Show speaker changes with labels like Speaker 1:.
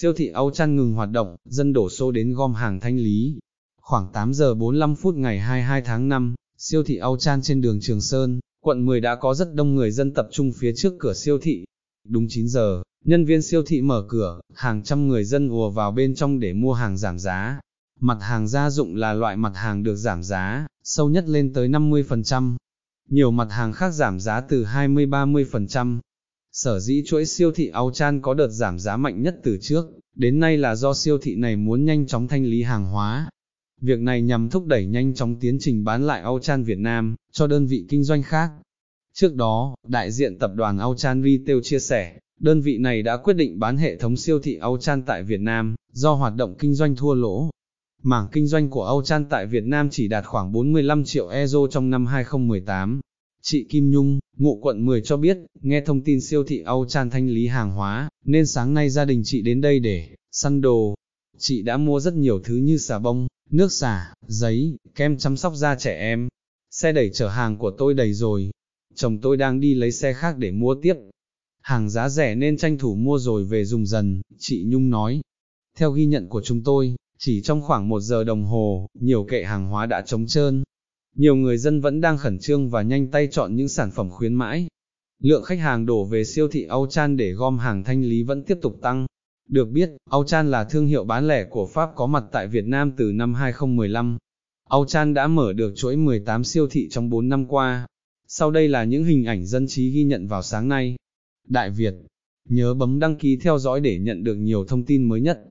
Speaker 1: siêu thị Âu Chăn ngừng hoạt động, dân đổ xô đến gom hàng thanh lý. Khoảng 8 giờ 45 phút ngày 22 tháng 5, siêu thị Âu Chan trên đường Trường Sơn, quận 10 đã có rất đông người dân tập trung phía trước cửa siêu thị. Đúng 9 giờ, nhân viên siêu thị mở cửa, hàng trăm người dân ùa vào bên trong để mua hàng giảm giá. Mặt hàng gia dụng là loại mặt hàng được giảm giá, sâu nhất lên tới 50%. Nhiều mặt hàng khác giảm giá từ 20-30%, Sở dĩ chuỗi siêu thị áo chan có đợt giảm giá mạnh nhất từ trước, đến nay là do siêu thị này muốn nhanh chóng thanh lý hàng hóa. Việc này nhằm thúc đẩy nhanh chóng tiến trình bán lại áo chan Việt Nam, cho đơn vị kinh doanh khác. Trước đó, đại diện tập đoàn áo chan Retail chia sẻ, đơn vị này đã quyết định bán hệ thống siêu thị áo chan tại Việt Nam, do hoạt động kinh doanh thua lỗ. Mảng kinh doanh của áo chan tại Việt Nam chỉ đạt khoảng 45 triệu euro trong năm 2018. Chị Kim Nhung, Ngụ quận 10 cho biết, nghe thông tin siêu thị Âu Chan thanh lý hàng hóa, nên sáng nay gia đình chị đến đây để săn đồ. Chị đã mua rất nhiều thứ như xà bông, nước xả, giấy, kem chăm sóc da trẻ em. Xe đẩy chở hàng của tôi đầy rồi. Chồng tôi đang đi lấy xe khác để mua tiếp. Hàng giá rẻ nên tranh thủ mua rồi về dùng dần, chị Nhung nói. Theo ghi nhận của chúng tôi, chỉ trong khoảng một giờ đồng hồ, nhiều kệ hàng hóa đã trống trơn, nhiều người dân vẫn đang khẩn trương và nhanh tay chọn những sản phẩm khuyến mãi. Lượng khách hàng đổ về siêu thị Auchan để gom hàng thanh lý vẫn tiếp tục tăng. Được biết, Auchan là thương hiệu bán lẻ của Pháp có mặt tại Việt Nam từ năm 2015. Auchan đã mở được chuỗi 18 siêu thị trong 4 năm qua. Sau đây là những hình ảnh dân trí ghi nhận vào sáng nay. Đại Việt, nhớ bấm đăng ký theo dõi để nhận được nhiều thông tin mới nhất.